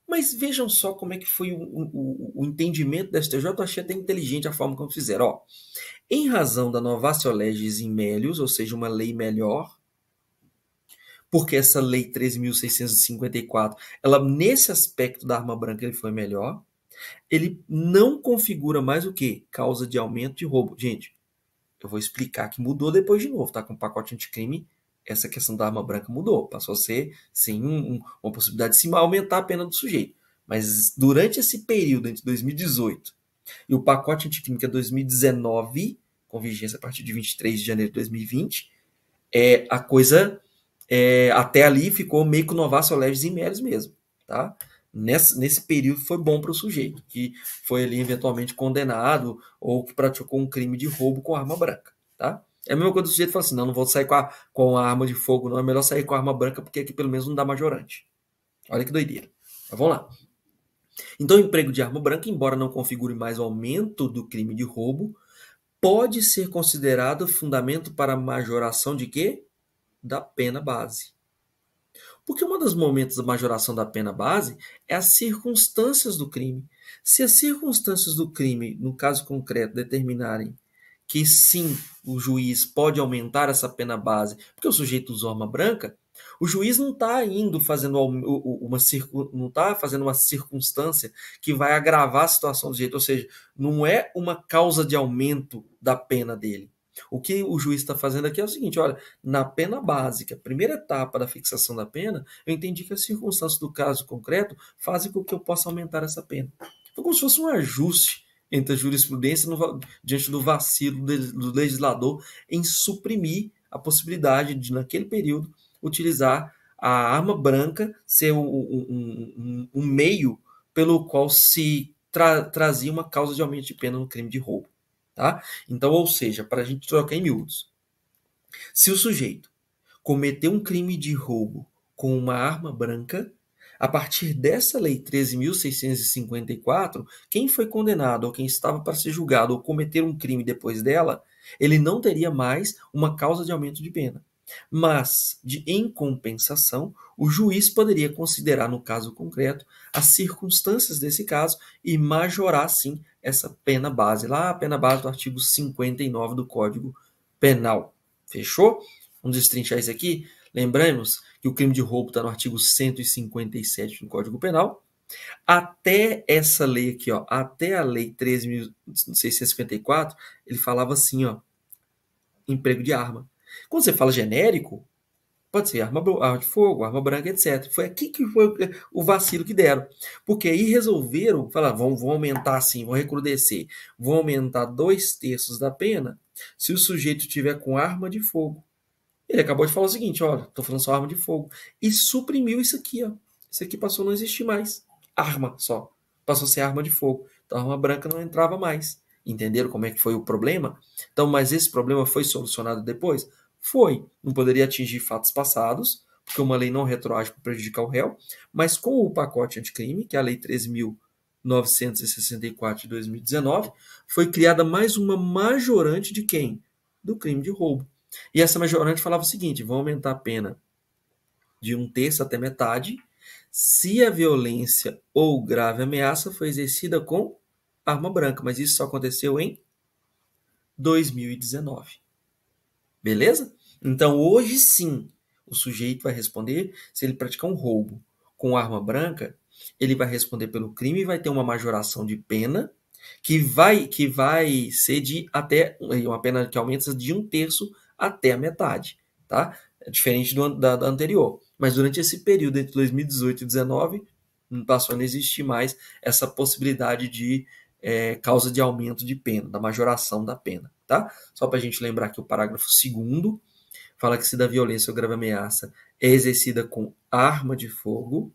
Mas vejam só como é que foi o, o, o entendimento da STJ, eu achei até inteligente a forma como fizeram. Ó, em razão da novatio legis in melius, ou seja, uma lei melhor, porque essa lei 3.654, ela nesse aspecto da arma branca ele foi melhor, ele não configura mais o que? Causa de aumento de roubo. Gente, eu vou explicar que mudou depois de novo, tá? Com o pacote anticrime, essa questão da arma branca mudou. Passou a ser, sim, um, uma possibilidade de se aumentar a pena do sujeito. Mas durante esse período, entre 2018 e o pacote anticrime, que é 2019, com vigência a partir de 23 de janeiro de 2020, é, a coisa é, até ali ficou meio que novaço legis e meros mesmo, tá? nesse, nesse período foi bom para o sujeito, que foi ali eventualmente condenado ou que praticou um crime de roubo com arma branca, tá? É a mesma coisa do sujeito falar assim, não, não vou sair com a, com a arma de fogo, não, é melhor sair com a arma branca porque aqui pelo menos não dá majorante. Olha que doideira. Mas vamos lá. Então, o emprego de arma branca, embora não configure mais aumento do crime de roubo, pode ser considerado fundamento para majoração de quê? Da pena base. Porque um dos momentos da majoração da pena base é as circunstâncias do crime. Se as circunstâncias do crime, no caso concreto, determinarem que sim, o juiz pode aumentar essa pena base, porque o sujeito usou arma branca, o juiz não está indo fazendo uma não tá fazendo uma circunstância que vai agravar a situação do jeito, ou seja, não é uma causa de aumento da pena dele. O que o juiz está fazendo aqui é o seguinte: olha, na pena básica, primeira etapa da fixação da pena, eu entendi que as circunstâncias do caso concreto fazem com que eu possa aumentar essa pena. Foi como se fosse um ajuste entre a jurisprudência no, diante do vacilo do legislador em suprimir a possibilidade de, naquele período, utilizar a arma branca ser um, um, um, um meio pelo qual se tra trazia uma causa de aumento de pena no crime de roubo. Tá? Então, ou seja, para a gente trocar em miúdos. Se o sujeito cometeu um crime de roubo com uma arma branca, a partir dessa lei 13.654, quem foi condenado ou quem estava para ser julgado ou cometer um crime depois dela, ele não teria mais uma causa de aumento de pena. Mas, de, em compensação, o juiz poderia considerar, no caso concreto, as circunstâncias desse caso e majorar, sim, essa pena base, lá a pena base do artigo 59 do Código Penal. Fechou? Vamos destrinchar isso aqui? Lembramos que o crime de roubo está no artigo 157 do Código Penal. Até essa lei aqui, ó, até a lei 13.654, é ele falava assim, ó, emprego de arma. Quando você fala genérico, pode ser arma, arma de fogo, arma branca, etc. Foi aqui que foi o vacilo que deram. Porque aí resolveram, falar, vão, vão aumentar assim, vão recrudescer, vão aumentar dois terços da pena se o sujeito tiver com arma de fogo. Ele acabou de falar o seguinte, olha, estou falando só arma de fogo. E suprimiu isso aqui, ó. Isso aqui passou a não existir mais. Arma só. Passou a ser arma de fogo. Então a arma branca não entrava mais. Entenderam como é que foi o problema? Então, mas esse problema foi solucionado depois? Foi. Não poderia atingir fatos passados, porque uma lei não retroage para prejudicar o réu, mas com o pacote anticrime, que é a Lei 3.964 de 2019, foi criada mais uma majorante de quem? Do crime de roubo. E essa majorante falava o seguinte: vão aumentar a pena de um terço até metade se a violência ou grave ameaça foi exercida com arma branca, mas isso só aconteceu em 2019. Beleza? Então, hoje sim, o sujeito vai responder se ele praticar um roubo com arma branca, ele vai responder pelo crime e vai ter uma majoração de pena que vai que vai ser de até uma pena que aumenta de um terço até a metade, tá? É diferente do, da, da, anterior. Mas durante esse período entre 2018 e 2019 passou a não existir mais essa possibilidade de é, causa de aumento de pena, da majoração da pena tá? Só para a gente lembrar que o parágrafo 2 fala que se da violência ou grave ameaça é exercida com arma de fogo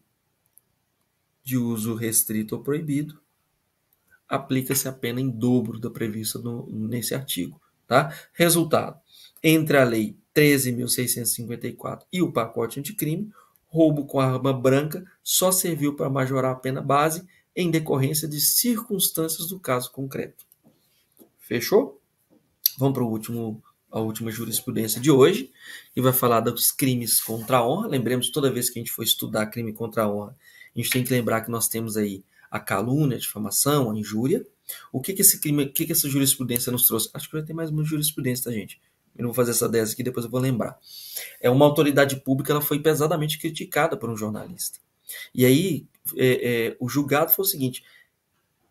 de uso restrito ou proibido, aplica-se a pena em dobro da prevista no, nesse artigo, tá? Resultado, entre a lei 13.654 e o pacote anticrime, roubo com arma branca só serviu para majorar a pena base em decorrência de circunstâncias do caso concreto. Fechou? Vamos para o último a última jurisprudência de hoje, que vai falar dos crimes contra a honra. Lembremos, toda vez que a gente for estudar crime contra a honra, a gente tem que lembrar que nós temos aí a calúnia, a difamação, a injúria. O que que esse crime, o que que essa jurisprudência nos trouxe? Acho que vai ter mais uma jurisprudência, tá, gente? Eu não vou fazer essa 10 aqui, depois eu vou lembrar. É uma autoridade pública, ela foi pesadamente criticada por um jornalista. E aí, é, é, o julgado foi o seguinte: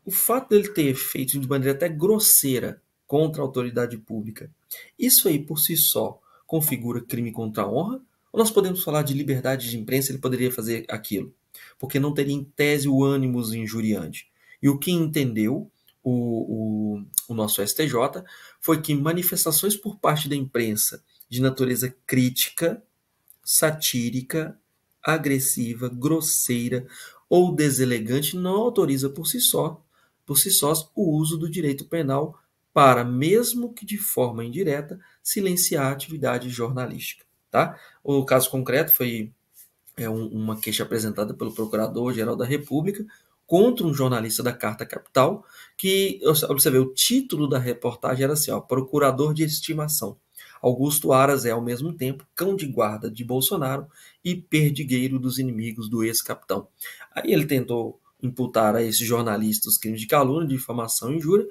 o fato dele ter feito de maneira até grosseira contra a autoridade pública. Isso aí por si só configura crime contra a honra? Ou nós podemos falar de liberdade de imprensa, ele poderia fazer aquilo? Porque não teria em tese o ânimo injuriante. E o que entendeu o, o, o nosso STJ foi que manifestações por parte da imprensa de natureza crítica, satírica, agressiva, grosseira ou deselegante não autoriza por si só, por si só, o uso do direito penal para, mesmo que de forma indireta, silenciar a atividade jornalística. Tá? O caso concreto foi é, um, uma queixa apresentada pelo Procurador-Geral da República contra um jornalista da Carta Capital, que, observei, o título da reportagem era assim, ó, Procurador de Estimação. Augusto Aras é, ao mesmo tempo, cão de guarda de Bolsonaro e perdigueiro dos inimigos do ex-capitão. Aí ele tentou imputar a esse jornalista os crimes de calúnia, difamação e injúria,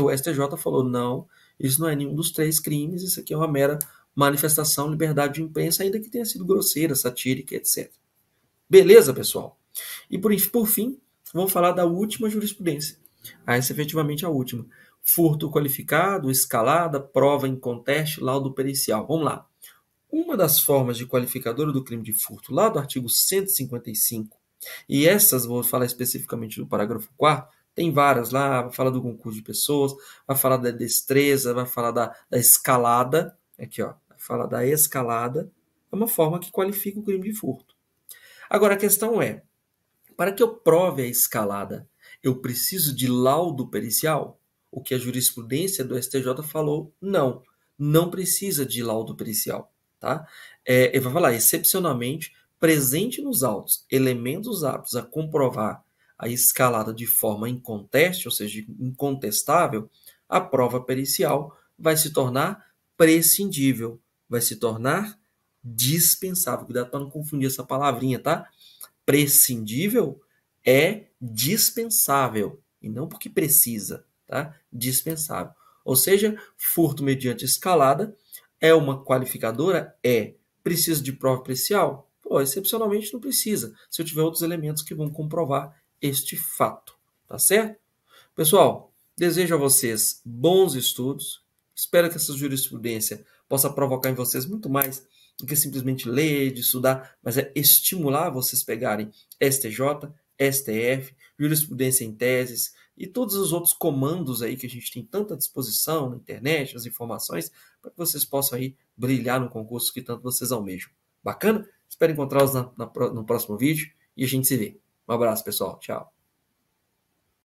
o STJ falou: não, isso não é nenhum dos três crimes, isso aqui é uma mera manifestação, liberdade de imprensa, ainda que tenha sido grosseira, satírica, etc. Beleza, pessoal? E por, por fim, vamos falar da última jurisprudência. Ah, essa é efetivamente a última. Furto qualificado, escalada, prova em conteste, laudo pericial. Vamos lá. Uma das formas de qualificadora do crime de furto, lá do artigo 155, e essas, vou falar especificamente do parágrafo 4, tem várias lá, vai falar do concurso de pessoas, vai falar da destreza, vai falar da, da escalada, aqui ó, vai falar da escalada, é uma forma que qualifica o crime de furto. Agora a questão é, para que eu prove a escalada, eu preciso de laudo pericial? O que a jurisprudência do STJ falou, não, não precisa de laudo pericial, tá? É, ele vai falar, excepcionalmente, presente nos autos elementos aptos a comprovar a escalada de forma inconteste, ou seja, incontestável, a prova pericial vai se tornar prescindível, vai se tornar dispensável. Cuidado para não confundir essa palavrinha, tá? Prescindível é dispensável e não porque precisa, tá? Dispensável. Ou seja, furto mediante escalada é uma qualificadora? É. Precisa de prova pericial? Pô, excepcionalmente não precisa, se eu tiver outros elementos que vão comprovar este fato, tá certo? Pessoal, desejo a vocês bons estudos. Espero que essa jurisprudência possa provocar em vocês muito mais do que simplesmente ler, de estudar, mas é estimular vocês pegarem STJ, STF, jurisprudência em teses e todos os outros comandos aí que a gente tem tanta disposição na internet, as informações, para que vocês possam aí brilhar no concurso que tanto vocês almejam. Bacana? Espero encontrá-los no próximo vídeo e a gente se vê. Um abraço, pessoal. Tchau.